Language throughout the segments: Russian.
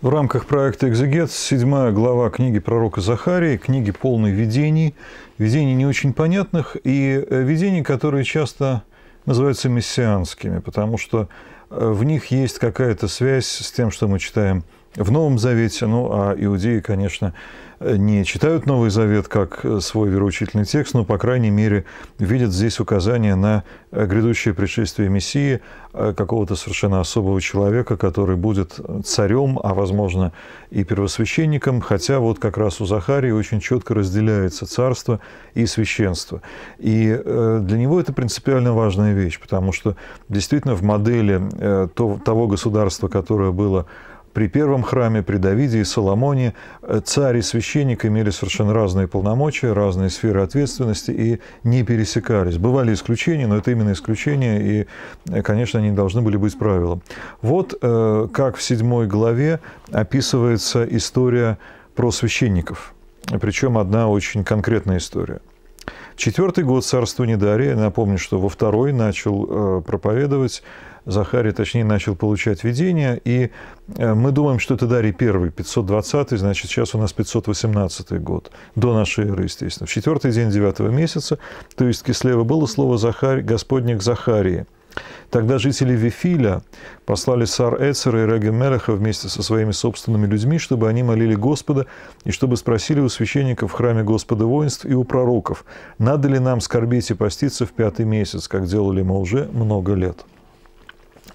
В рамках проекта «Экзегет» седьмая глава книги пророка Захарии, книги полной видений, видений не очень понятных и э, видений, которые часто называются мессианскими, потому что э, в них есть какая-то связь с тем, что мы читаем – в Новом Завете. Ну, а иудеи, конечно, не читают Новый Завет как свой вероучительный текст, но, по крайней мере, видят здесь указание на грядущее пришествие Мессии, э, какого-то совершенно особого человека, который будет царем, а, возможно, и первосвященником, хотя вот как раз у Захарии очень четко разделяется царство и священство. И э, для него это принципиально важная вещь, потому что действительно в модели э, того государства, которое было при первом храме, при Давиде и Соломоне э, царь и священник имели совершенно разные полномочия, разные сферы ответственности и не пересекались. Бывали исключения, но это именно исключения, и, э, конечно, они должны были быть правилом. Вот э, как в седьмой главе описывается история про священников. Причем одна очень конкретная история. Четвертый год царствования Дария, напомню, что во второй начал проповедовать Захарий, точнее, начал получать видение, и э, мы думаем, что это Дарий первый, 520, значит, сейчас у нас 518 год, до нашей эры, естественно. В четвертый день девятого месяца, то есть кислева, было слово Захарь, Господник к Захарии. Тогда жители Вифиля послали сар Эцера и Рега Мелеха вместе со своими собственными людьми, чтобы они молили Господа и чтобы спросили у священников в храме Господа воинств и у пророков, надо ли нам скорбеть и поститься в пятый месяц, как делали мы уже много лет.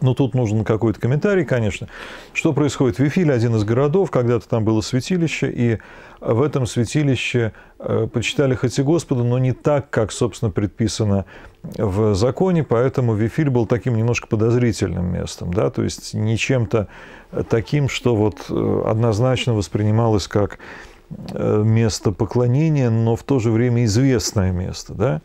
Но ну, тут нужен какой-то комментарий, конечно. Что происходит в Вифиле, один из городов, когда-то там было святилище, и в этом святилище э, почитали хоть и Господа, но не так, как, собственно, предписано в законе, поэтому Вифиль был таким немножко подозрительным местом, да, то есть не чем-то таким, что вот э, однозначно воспринималось как э, место поклонения, но в то же время известное место, да.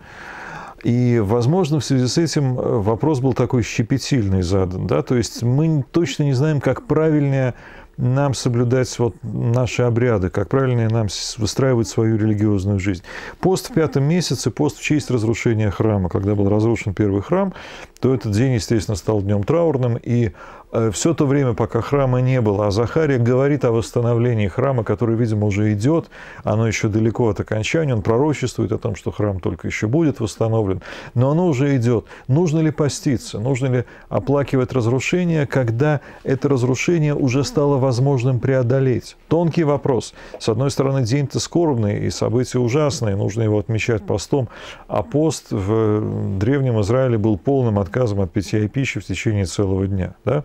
И, возможно, в связи с этим э, вопрос был такой щепетильный задан. Да? То есть мы точно не знаем, как правильнее нам соблюдать вот наши обряды, как правильно нам выстраивать свою религиозную жизнь. Пост в пятом месяце, пост в честь разрушения храма, когда был разрушен первый храм, то этот день, естественно, стал днем траурным. И э, все то время, пока храма не было, а Захария говорит о восстановлении храма, который, видимо, уже идет, оно еще далеко от окончания, он пророчествует о том, что храм только еще будет восстановлен, но оно уже идет. Нужно ли поститься, нужно ли оплакивать разрушение, когда это разрушение уже стало возможным преодолеть? Тонкий вопрос. С одной стороны, день-то скорбный, и события ужасные, нужно его отмечать постом, а пост в э, Древнем Израиле был полным открытием отказом от питья и пищи в течение целого дня. Да?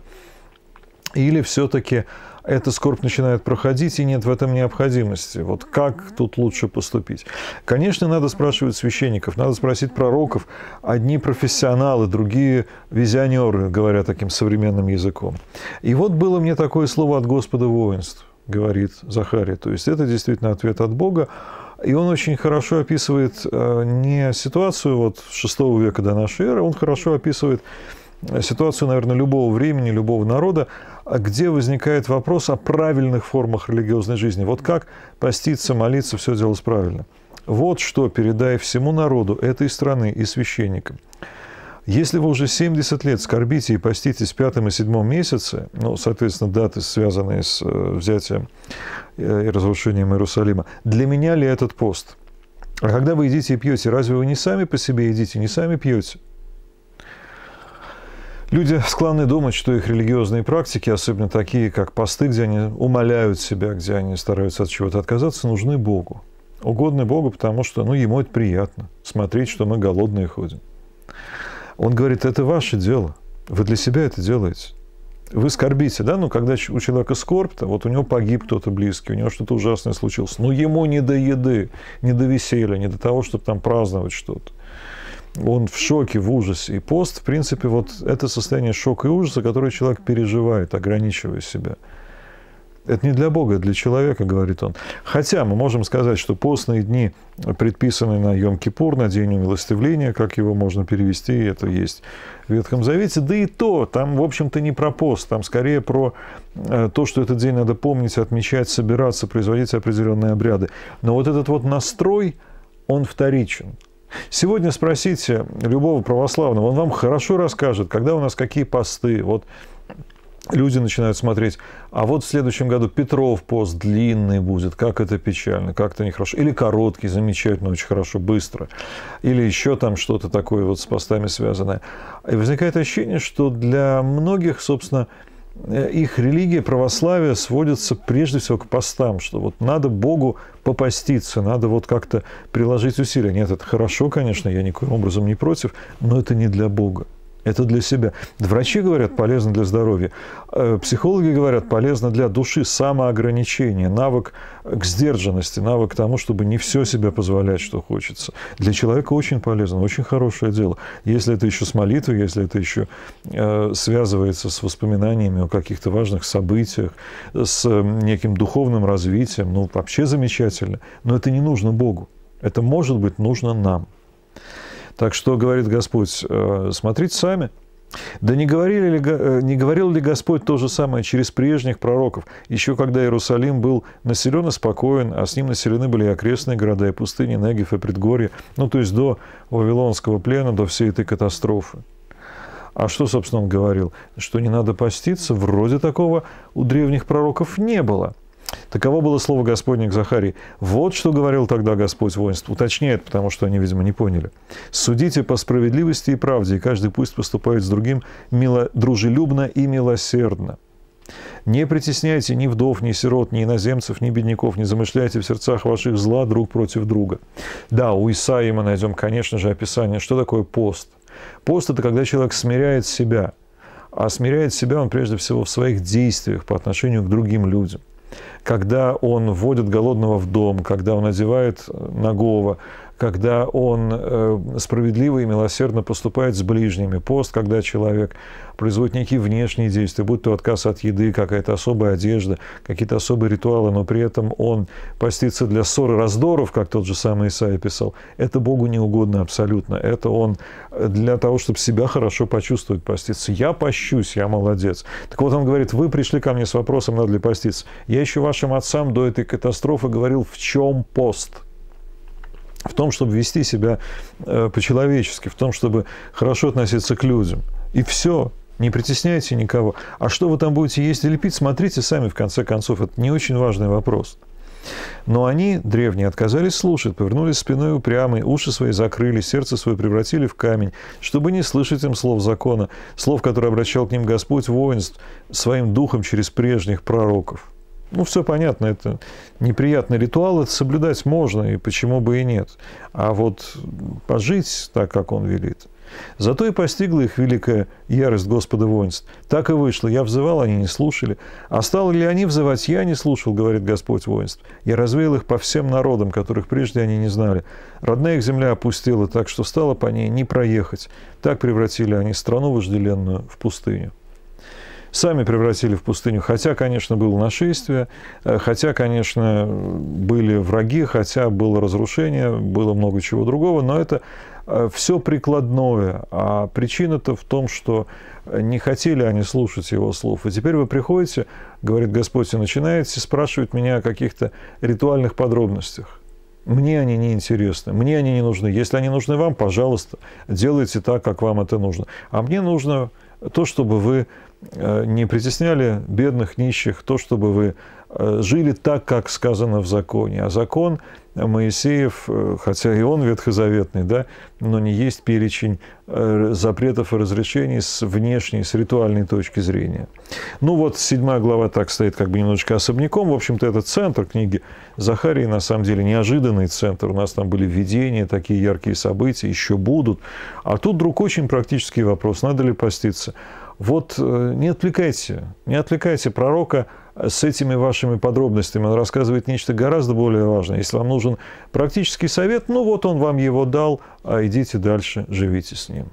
Или все-таки эта скорбь начинает проходить, и нет в этом необходимости. Вот как тут лучше поступить? Конечно, надо спрашивать священников, надо спросить пророков. Одни профессионалы, другие визионеры, говоря таким современным языком. И вот было мне такое слово от Господа воинств, говорит Захария. То есть это действительно ответ от Бога. И он очень хорошо описывает э, не ситуацию вот 6 века до нашей эры, он хорошо описывает э, ситуацию, наверное, любого времени, любого народа, а где возникает вопрос о правильных формах религиозной жизни. Вот как поститься, молиться, все делать правильно. Вот что передай всему народу этой страны и священникам. Если вы уже 70 лет скорбите и поститесь в пятом и седьмом месяце, ну, соответственно, даты, связанные с э, взятием э, и разрушением Иерусалима, для меня ли этот пост? А когда вы едите и пьете, разве вы не сами по себе едите, не сами пьете? Люди склонны думать, что их религиозные практики, особенно такие, как посты, где они умоляют себя, где они стараются от чего-то отказаться, нужны Богу. Угодны Богу, потому что ну, ему это приятно, смотреть, что мы голодные ходим. Он говорит, это ваше дело. Вы для себя это делаете. Вы скорбите, да, но ну, когда у человека скорбь, то вот у него погиб кто-то близкий, у него что-то ужасное случилось. Но ну, ему не до еды, не до веселья, не до того, чтобы там праздновать что-то. Он в шоке, в ужасе. И пост, в принципе, вот это состояние шока и ужаса, которое человек переживает, ограничивая себя. Это не для Бога, это для человека, говорит он. Хотя мы можем сказать, что постные дни э, предписаны на Йом-Кипур, на День умилостивления, как его можно перевести, это есть в Ветхом Завете. Да и то, там, в общем-то, не про пост, там скорее про э, то, что этот день надо помнить, отмечать, собираться, производить определенные обряды. Но вот этот вот настрой, он вторичен. Сегодня спросите любого православного, он вам хорошо расскажет, когда у нас какие посты. Вот люди начинают смотреть, а вот в следующем году Петров пост длинный будет, как это печально, как это нехорошо. Или короткий, замечательно, очень хорошо, быстро. Или еще там что-то такое вот с постами связанное. И возникает ощущение, что для многих, собственно, э, их религия, православие сводится прежде всего к постам, что вот надо Богу попаститься, надо вот как-то приложить усилия. Нет, это хорошо, конечно, я никоим образом не против, но это не для Бога. Это для себя. Врачи говорят, полезно для здоровья. Э, психологи говорят, полезно для души самоограничение, навык к сдержанности, навык к тому, чтобы не все себе позволять, что хочется. Для человека очень полезно, очень хорошее дело. Если это еще с молитвой, если это еще э, связывается с воспоминаниями о каких-то важных событиях, с э, неким духовным развитием, ну, вообще замечательно. Но это не нужно Богу. Это может быть нужно нам. Так что, говорит Господь, э, смотрите сами. Да не, говорили ли, э, не говорил ли Господь то же самое через прежних пророков, еще когда Иерусалим был населен и спокоен, а с ним населены были и окрестные города, и пустыни, Негев и предгорье, ну, то есть до Вавилонского плена, до всей этой катастрофы. А что, собственно, он говорил? Что не надо поститься, вроде такого у древних пророков не было – Таково было слово Господне к Захарии. Вот что говорил тогда Господь воинств. Уточняет, потому что они, видимо, не поняли. «Судите по справедливости и правде, и каждый пусть поступает с другим мило, дружелюбно и милосердно». Не притесняйте ни вдов, ни сирот, ни иноземцев, ни бедняков, не замышляйте в сердцах ваших зла друг против друга. Да, у Исаии мы найдем, конечно же, описание, что такое пост. Пост – это когда человек смиряет себя, а смиряет себя он прежде всего в своих действиях по отношению к другим людям – когда он вводит голодного в дом, когда он одевает нагого, когда он э, справедливо и милосердно поступает с ближними, пост, когда человек производит некие внешние действия, будь то отказ от еды, какая-то особая одежда, какие-то особые ритуалы, но при этом он постится для ссор и раздоров, как тот же самый Исаия писал, это Богу не угодно абсолютно. Это он для того, чтобы себя хорошо почувствовать, постится. Я пощусь, я молодец. Так вот он говорит, вы пришли ко мне с вопросом, надо ли поститься. Я еще вашим отцам до этой катастрофы говорил, в чем пост – в том, чтобы вести себя э, по-человечески, в том, чтобы хорошо относиться к людям. И все. Не притесняйте никого. А что вы там будете есть или пить, смотрите сами, в конце концов. Это не очень важный вопрос. Но они, древние, отказались слушать, повернулись спиной упрямой, уши свои закрыли, сердце свое превратили в камень, чтобы не слышать им слов закона, слов, которые обращал к ним Господь воинств своим духом через прежних пророков ну, все понятно, это неприятный ритуал, это соблюдать можно, и почему бы и нет. А вот пожить так, как он велит. Зато и постигла их великая ярость Господа воинств. Так и вышло. Я взывал, они не слушали. А стал ли они взывать, я не слушал, говорит Господь воинств. Я развеял их по всем народам, которых прежде они не знали. Родная их земля опустила, так что стало по ней не проехать. Так превратили они страну вожделенную в пустыню сами превратили в пустыню. Хотя, конечно, было нашествие, э, хотя, конечно, были враги, хотя было разрушение, было много чего другого, но это э, все прикладное. А причина-то в том, что э, не хотели они слушать его слов. И теперь вы приходите, говорит Господь, и начинаете спрашивать меня о каких-то ритуальных подробностях. Мне они не интересны, мне они не нужны. Если они нужны вам, пожалуйста, делайте так, как вам это нужно. А мне нужно то, чтобы вы Э, не притесняли бедных, нищих, то, чтобы вы э, жили так, как сказано в законе. А закон Моисеев, э, хотя и он ветхозаветный, да, но не есть перечень запретов и разрешений с внешней, с ритуальной точки зрения. Ну вот, седьмая глава так стоит как бы немножечко особняком. В общем-то, это центр книги Захарии, на самом деле, неожиданный центр. У нас там были видения, такие яркие события, еще будут. А тут вдруг очень практический вопрос, надо ли поститься вот э, не отвлекайте, не отвлекайте пророка с этими вашими подробностями. Он рассказывает нечто гораздо более важное. Если вам нужен практический совет, ну вот он вам его дал, а идите дальше, живите с ним.